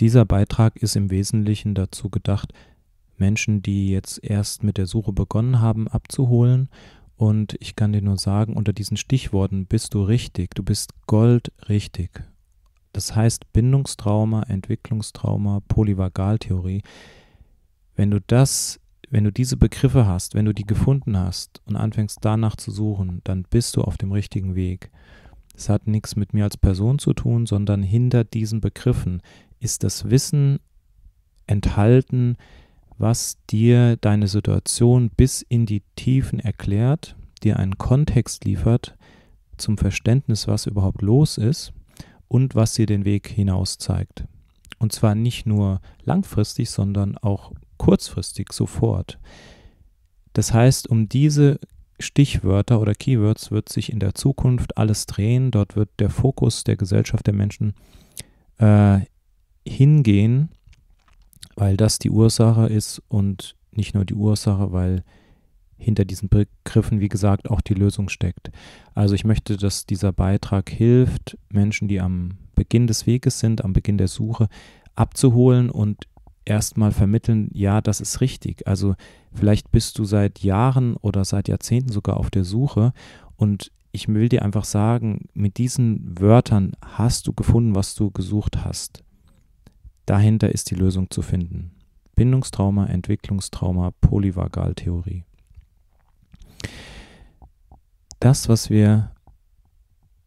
Dieser Beitrag ist im Wesentlichen dazu gedacht, Menschen, die jetzt erst mit der Suche begonnen haben, abzuholen. Und ich kann dir nur sagen, unter diesen Stichworten bist du richtig, du bist goldrichtig. Das heißt Bindungstrauma, Entwicklungstrauma, Polyvagaltheorie. Wenn du das, wenn du diese Begriffe hast, wenn du die gefunden hast und anfängst danach zu suchen, dann bist du auf dem richtigen Weg. Es hat nichts mit mir als Person zu tun, sondern hinter diesen Begriffen, ist das Wissen enthalten, was dir deine Situation bis in die Tiefen erklärt, dir einen Kontext liefert zum Verständnis, was überhaupt los ist und was dir den Weg hinaus zeigt. Und zwar nicht nur langfristig, sondern auch kurzfristig, sofort. Das heißt, um diese Stichwörter oder Keywords wird sich in der Zukunft alles drehen. Dort wird der Fokus der Gesellschaft der Menschen äh, hingehen, weil das die Ursache ist und nicht nur die Ursache, weil hinter diesen Begriffen, wie gesagt, auch die Lösung steckt. Also ich möchte, dass dieser Beitrag hilft, Menschen, die am Beginn des Weges sind, am Beginn der Suche, abzuholen und erstmal vermitteln, ja, das ist richtig. Also vielleicht bist du seit Jahren oder seit Jahrzehnten sogar auf der Suche und ich will dir einfach sagen, mit diesen Wörtern hast du gefunden, was du gesucht hast. Dahinter ist die Lösung zu finden. Bindungstrauma, Entwicklungstrauma, Polyvagaltheorie. Das, was wir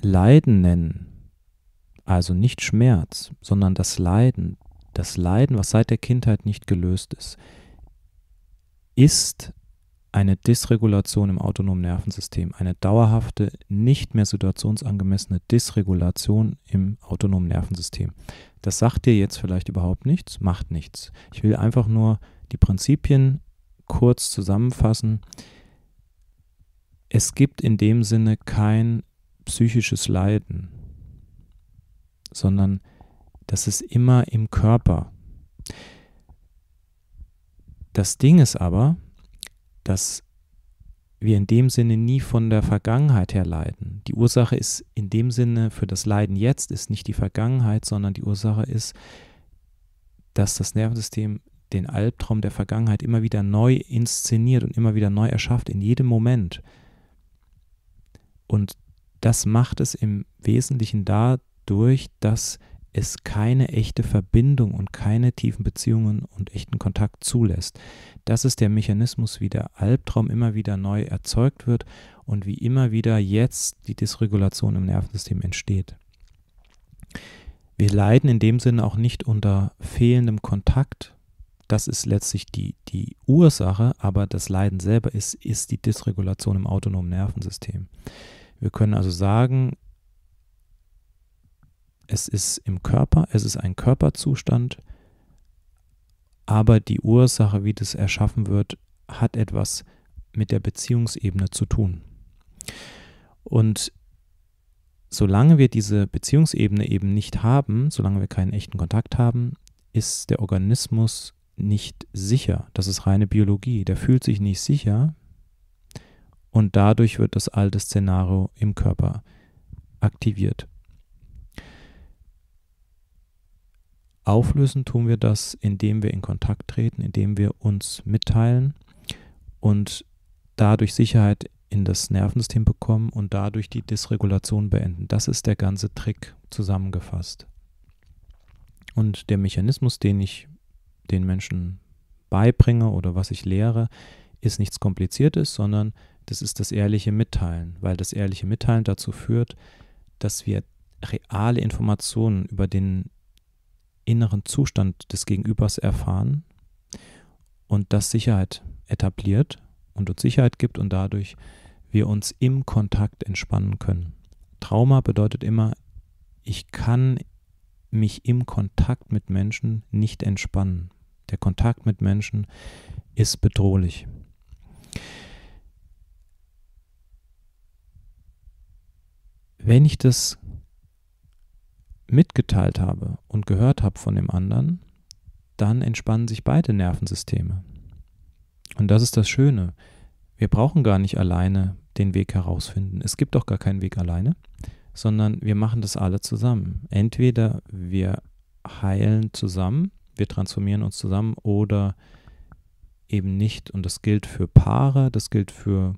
Leiden nennen, also nicht Schmerz, sondern das Leiden, das Leiden, was seit der Kindheit nicht gelöst ist, ist eine Dysregulation im autonomen Nervensystem, eine dauerhafte, nicht mehr situationsangemessene Dysregulation im autonomen Nervensystem. Das sagt dir jetzt vielleicht überhaupt nichts, macht nichts. Ich will einfach nur die Prinzipien kurz zusammenfassen. Es gibt in dem Sinne kein psychisches Leiden, sondern das ist immer im Körper. Das Ding ist aber, dass wir in dem Sinne nie von der Vergangenheit her leiden. Die Ursache ist in dem Sinne für das Leiden jetzt ist nicht die Vergangenheit, sondern die Ursache ist, dass das Nervensystem den Albtraum der Vergangenheit immer wieder neu inszeniert und immer wieder neu erschafft, in jedem Moment. Und das macht es im Wesentlichen dadurch, dass es keine echte Verbindung und keine tiefen Beziehungen und echten Kontakt zulässt. Das ist der Mechanismus, wie der Albtraum immer wieder neu erzeugt wird und wie immer wieder jetzt die Dysregulation im Nervensystem entsteht. Wir leiden in dem Sinne auch nicht unter fehlendem Kontakt. Das ist letztlich die, die Ursache, aber das Leiden selber ist, ist die Dysregulation im autonomen Nervensystem. Wir können also sagen, es ist im Körper, es ist ein Körperzustand, aber die Ursache, wie das erschaffen wird, hat etwas mit der Beziehungsebene zu tun. Und solange wir diese Beziehungsebene eben nicht haben, solange wir keinen echten Kontakt haben, ist der Organismus nicht sicher. Das ist reine Biologie. Der fühlt sich nicht sicher und dadurch wird das alte Szenario im Körper aktiviert. Auflösen tun wir das, indem wir in Kontakt treten, indem wir uns mitteilen und dadurch Sicherheit in das Nervensystem bekommen und dadurch die Dysregulation beenden. Das ist der ganze Trick zusammengefasst. Und der Mechanismus, den ich den Menschen beibringe oder was ich lehre, ist nichts Kompliziertes, sondern das ist das ehrliche Mitteilen, weil das ehrliche Mitteilen dazu führt, dass wir reale Informationen über den inneren Zustand des Gegenübers erfahren und das Sicherheit etabliert und uns Sicherheit gibt und dadurch wir uns im Kontakt entspannen können. Trauma bedeutet immer, ich kann mich im Kontakt mit Menschen nicht entspannen. Der Kontakt mit Menschen ist bedrohlich. Wenn ich das mitgeteilt habe und gehört habe von dem anderen, dann entspannen sich beide Nervensysteme. Und das ist das Schöne. Wir brauchen gar nicht alleine den Weg herausfinden. Es gibt doch gar keinen Weg alleine, sondern wir machen das alle zusammen. Entweder wir heilen zusammen, wir transformieren uns zusammen oder eben nicht. Und das gilt für Paare, das gilt für,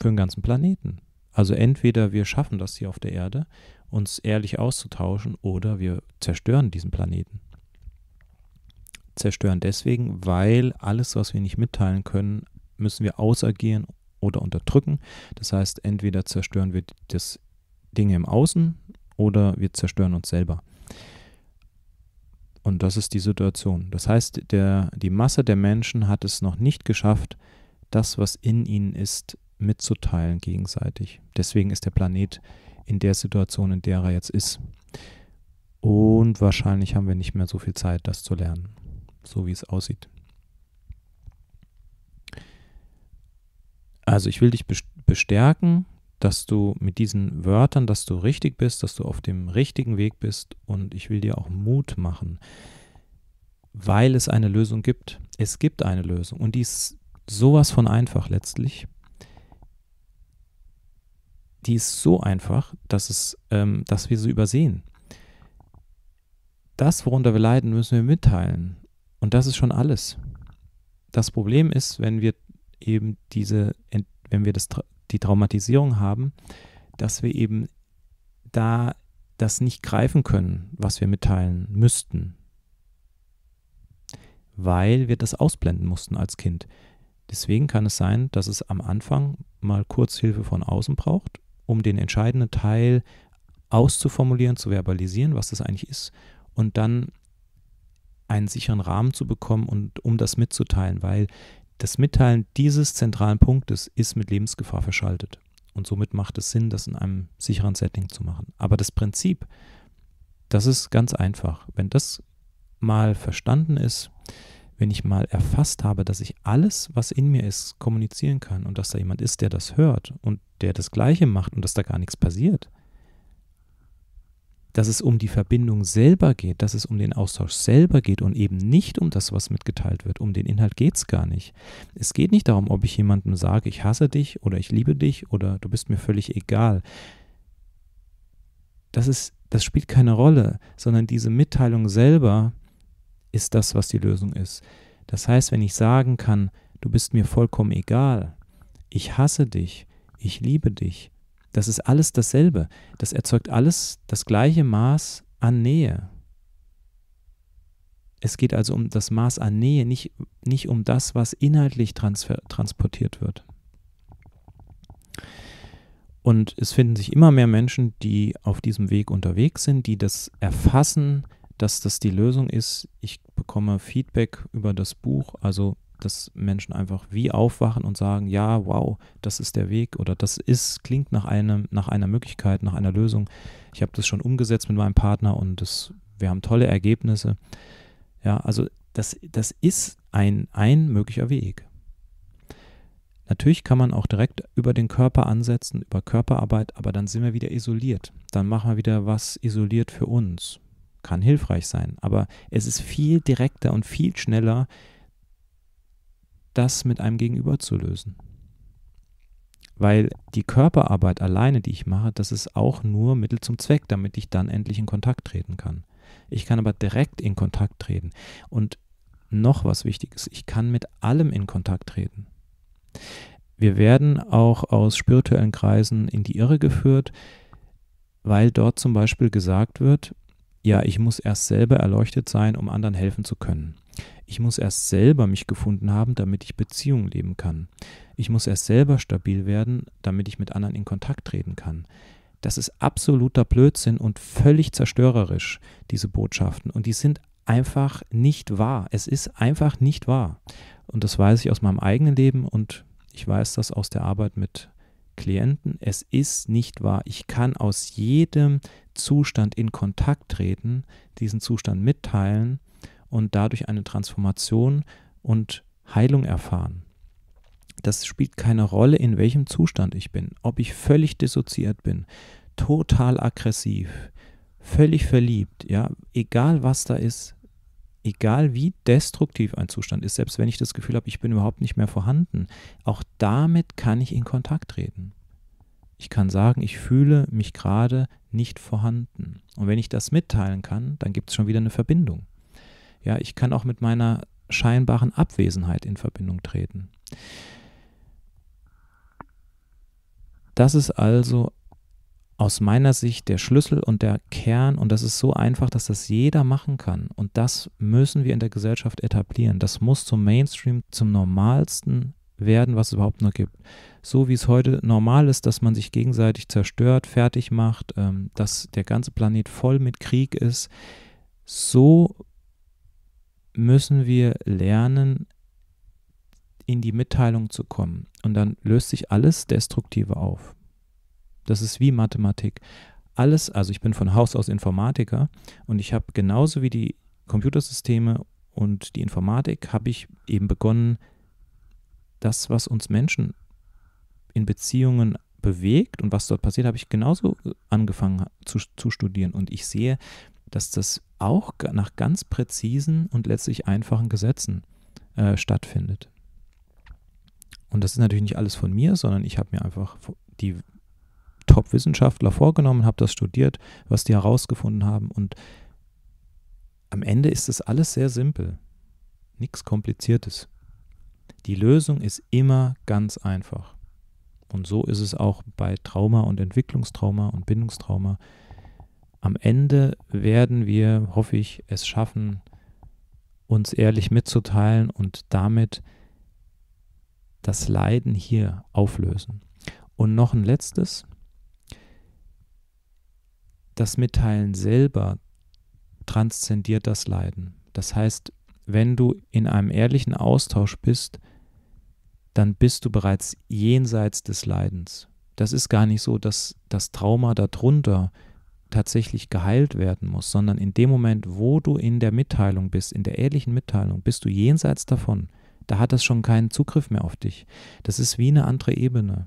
für den ganzen Planeten. Also entweder wir schaffen das hier auf der Erde uns ehrlich auszutauschen oder wir zerstören diesen Planeten. Zerstören deswegen, weil alles, was wir nicht mitteilen können, müssen wir ausagieren oder unterdrücken. Das heißt, entweder zerstören wir das Dinge im Außen oder wir zerstören uns selber. Und das ist die Situation. Das heißt, der, die Masse der Menschen hat es noch nicht geschafft, das, was in ihnen ist, mitzuteilen gegenseitig. Deswegen ist der Planet in der Situation, in der er jetzt ist. Und wahrscheinlich haben wir nicht mehr so viel Zeit, das zu lernen, so wie es aussieht. Also ich will dich bestärken, dass du mit diesen Wörtern, dass du richtig bist, dass du auf dem richtigen Weg bist und ich will dir auch Mut machen, weil es eine Lösung gibt. Es gibt eine Lösung und die ist sowas von einfach letztlich die ist so einfach, dass, es, ähm, dass wir sie übersehen. Das, worunter wir leiden, müssen wir mitteilen. Und das ist schon alles. Das Problem ist, wenn wir eben diese, wenn wir das, die Traumatisierung haben, dass wir eben da das nicht greifen können, was wir mitteilen müssten, weil wir das ausblenden mussten als Kind. Deswegen kann es sein, dass es am Anfang mal Kurzhilfe von außen braucht um den entscheidenden Teil auszuformulieren, zu verbalisieren, was das eigentlich ist und dann einen sicheren Rahmen zu bekommen und um das mitzuteilen, weil das Mitteilen dieses zentralen Punktes ist mit Lebensgefahr verschaltet. Und somit macht es Sinn, das in einem sicheren Setting zu machen. Aber das Prinzip, das ist ganz einfach. Wenn das mal verstanden ist, wenn ich mal erfasst habe, dass ich alles, was in mir ist, kommunizieren kann und dass da jemand ist, der das hört und der das Gleiche macht und dass da gar nichts passiert, dass es um die Verbindung selber geht, dass es um den Austausch selber geht und eben nicht um das, was mitgeteilt wird. Um den Inhalt geht es gar nicht. Es geht nicht darum, ob ich jemandem sage, ich hasse dich oder ich liebe dich oder du bist mir völlig egal. Das, ist, das spielt keine Rolle, sondern diese Mitteilung selber ist das, was die Lösung ist. Das heißt, wenn ich sagen kann, du bist mir vollkommen egal, ich hasse dich, ich liebe dich, das ist alles dasselbe. Das erzeugt alles das gleiche Maß an Nähe. Es geht also um das Maß an Nähe, nicht, nicht um das, was inhaltlich transportiert wird. Und es finden sich immer mehr Menschen, die auf diesem Weg unterwegs sind, die das erfassen, dass das die Lösung ist. Ich bekomme Feedback über das Buch, also dass Menschen einfach wie aufwachen und sagen, ja, wow, das ist der Weg oder das ist, klingt nach einem, nach einer Möglichkeit, nach einer Lösung. Ich habe das schon umgesetzt mit meinem Partner und das, wir haben tolle Ergebnisse. Ja, also das, das ist ein, ein möglicher Weg. Natürlich kann man auch direkt über den Körper ansetzen, über Körperarbeit, aber dann sind wir wieder isoliert. Dann machen wir wieder was isoliert für uns kann hilfreich sein. Aber es ist viel direkter und viel schneller, das mit einem Gegenüber zu lösen. Weil die Körperarbeit alleine, die ich mache, das ist auch nur Mittel zum Zweck, damit ich dann endlich in Kontakt treten kann. Ich kann aber direkt in Kontakt treten. Und noch was Wichtiges, ich kann mit allem in Kontakt treten. Wir werden auch aus spirituellen Kreisen in die Irre geführt, weil dort zum Beispiel gesagt wird, ja, ich muss erst selber erleuchtet sein, um anderen helfen zu können. Ich muss erst selber mich gefunden haben, damit ich Beziehungen leben kann. Ich muss erst selber stabil werden, damit ich mit anderen in Kontakt treten kann. Das ist absoluter Blödsinn und völlig zerstörerisch, diese Botschaften. Und die sind einfach nicht wahr. Es ist einfach nicht wahr. Und das weiß ich aus meinem eigenen Leben und ich weiß das aus der Arbeit mit Klienten, es ist nicht wahr. Ich kann aus jedem Zustand in Kontakt treten, diesen Zustand mitteilen und dadurch eine Transformation und Heilung erfahren. Das spielt keine Rolle, in welchem Zustand ich bin, ob ich völlig dissoziiert bin, total aggressiv, völlig verliebt, ja, egal was da ist, egal wie destruktiv ein Zustand ist, selbst wenn ich das Gefühl habe, ich bin überhaupt nicht mehr vorhanden, auch damit kann ich in Kontakt treten. Ich kann sagen, ich fühle mich gerade nicht vorhanden. Und wenn ich das mitteilen kann, dann gibt es schon wieder eine Verbindung. Ja, ich kann auch mit meiner scheinbaren Abwesenheit in Verbindung treten. Das ist also aus meiner Sicht der Schlüssel und der Kern und das ist so einfach, dass das jeder machen kann und das müssen wir in der Gesellschaft etablieren. Das muss zum Mainstream, zum normalsten werden, was es überhaupt noch gibt. So wie es heute normal ist, dass man sich gegenseitig zerstört, fertig macht, ähm, dass der ganze Planet voll mit Krieg ist, so müssen wir lernen, in die Mitteilung zu kommen. Und dann löst sich alles Destruktive auf. Das ist wie Mathematik. Alles, also ich bin von Haus aus Informatiker und ich habe genauso wie die Computersysteme und die Informatik habe ich eben begonnen, das, was uns Menschen in Beziehungen bewegt und was dort passiert, habe ich genauso angefangen zu, zu studieren. Und ich sehe, dass das auch nach ganz präzisen und letztlich einfachen Gesetzen äh, stattfindet. Und das ist natürlich nicht alles von mir, sondern ich habe mir einfach die Top-Wissenschaftler vorgenommen, habe das studiert, was die herausgefunden haben. Und am Ende ist es alles sehr simpel. Nichts Kompliziertes. Die Lösung ist immer ganz einfach. Und so ist es auch bei Trauma und Entwicklungstrauma und Bindungstrauma. Am Ende werden wir, hoffe ich, es schaffen, uns ehrlich mitzuteilen und damit das Leiden hier auflösen. Und noch ein letztes, das Mitteilen selber transzendiert das Leiden. Das heißt, wenn du in einem ehrlichen Austausch bist, dann bist du bereits jenseits des Leidens. Das ist gar nicht so, dass das Trauma darunter tatsächlich geheilt werden muss, sondern in dem Moment, wo du in der Mitteilung bist, in der ehrlichen Mitteilung, bist du jenseits davon. Da hat das schon keinen Zugriff mehr auf dich. Das ist wie eine andere Ebene.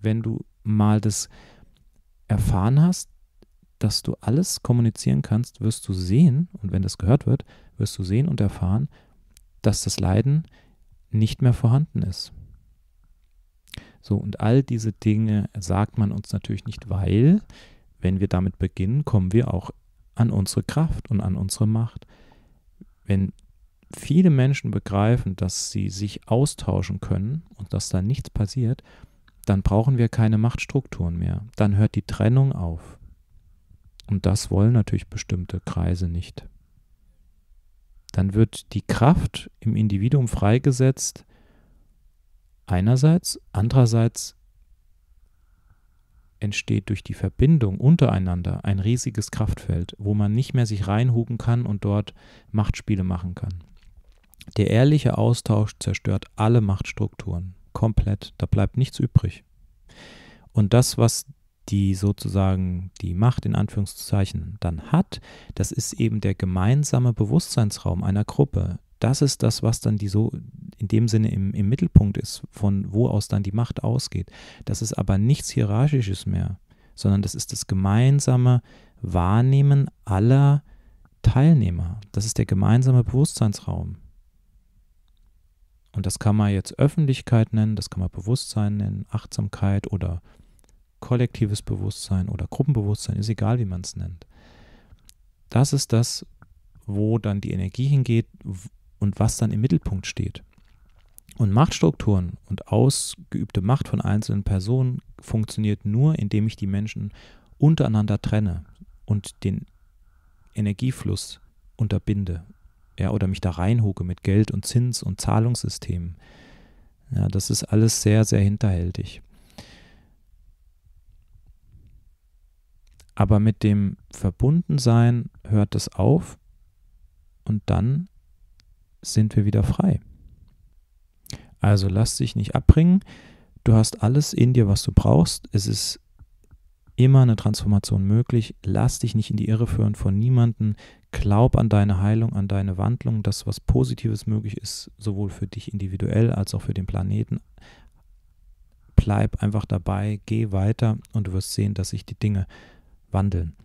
Wenn du mal das erfahren hast, dass du alles kommunizieren kannst, wirst du sehen, und wenn das gehört wird, wirst du sehen und erfahren, dass das Leiden nicht mehr vorhanden ist. So, und all diese Dinge sagt man uns natürlich nicht, weil, wenn wir damit beginnen, kommen wir auch an unsere Kraft und an unsere Macht. Wenn viele Menschen begreifen, dass sie sich austauschen können und dass da nichts passiert, dann brauchen wir keine Machtstrukturen mehr. Dann hört die Trennung auf. Und das wollen natürlich bestimmte Kreise nicht. Dann wird die Kraft im Individuum freigesetzt, einerseits, andererseits entsteht durch die Verbindung untereinander ein riesiges Kraftfeld, wo man nicht mehr sich reinhugen kann und dort Machtspiele machen kann. Der ehrliche Austausch zerstört alle Machtstrukturen. Komplett. Da bleibt nichts übrig. Und das, was die sozusagen die Macht in Anführungszeichen dann hat, das ist eben der gemeinsame Bewusstseinsraum einer Gruppe. Das ist das, was dann die so in dem Sinne im, im Mittelpunkt ist, von wo aus dann die Macht ausgeht. Das ist aber nichts Hierarchisches mehr, sondern das ist das gemeinsame Wahrnehmen aller Teilnehmer. Das ist der gemeinsame Bewusstseinsraum. Und das kann man jetzt Öffentlichkeit nennen, das kann man Bewusstsein nennen, Achtsamkeit oder kollektives Bewusstsein oder Gruppenbewusstsein, ist egal, wie man es nennt. Das ist das, wo dann die Energie hingeht und was dann im Mittelpunkt steht. Und Machtstrukturen und ausgeübte Macht von einzelnen Personen funktioniert nur, indem ich die Menschen untereinander trenne und den Energiefluss unterbinde ja, oder mich da reinhucke mit Geld und Zins und Zahlungssystemen. Ja, das ist alles sehr, sehr hinterhältig. Aber mit dem Verbundensein hört es auf und dann sind wir wieder frei. Also lass dich nicht abbringen. Du hast alles in dir, was du brauchst. Es ist immer eine Transformation möglich. Lass dich nicht in die Irre führen von niemanden. Glaub an deine Heilung, an deine Wandlung, dass was Positives möglich ist, sowohl für dich individuell als auch für den Planeten. Bleib einfach dabei, geh weiter und du wirst sehen, dass sich die Dinge wandeln.